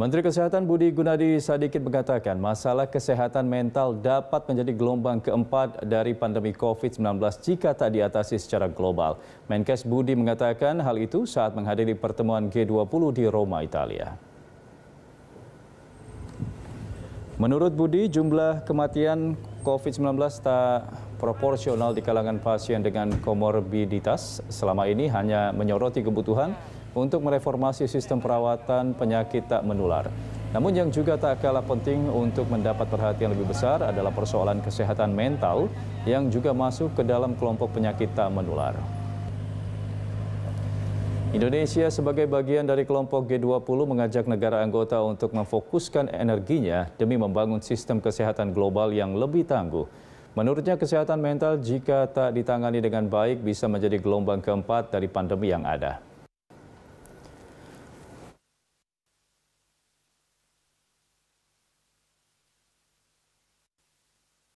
Menteri Kesehatan Budi Gunadi Sadikin mengatakan masalah kesehatan mental dapat menjadi gelombang keempat dari pandemi COVID-19 jika tak diatasi secara global. Menkes Budi mengatakan hal itu saat menghadiri pertemuan G20 di Roma, Italia. Menurut Budi, jumlah kematian COVID-19 tak proporsional di kalangan pasien dengan komorbiditas selama ini hanya menyoroti kebutuhan untuk mereformasi sistem perawatan penyakit tak menular. Namun yang juga tak kalah penting untuk mendapat perhatian lebih besar adalah persoalan kesehatan mental yang juga masuk ke dalam kelompok penyakit tak menular. Indonesia sebagai bagian dari kelompok G20 mengajak negara anggota untuk memfokuskan energinya demi membangun sistem kesehatan global yang lebih tangguh. Menurutnya kesehatan mental jika tak ditangani dengan baik bisa menjadi gelombang keempat dari pandemi yang ada.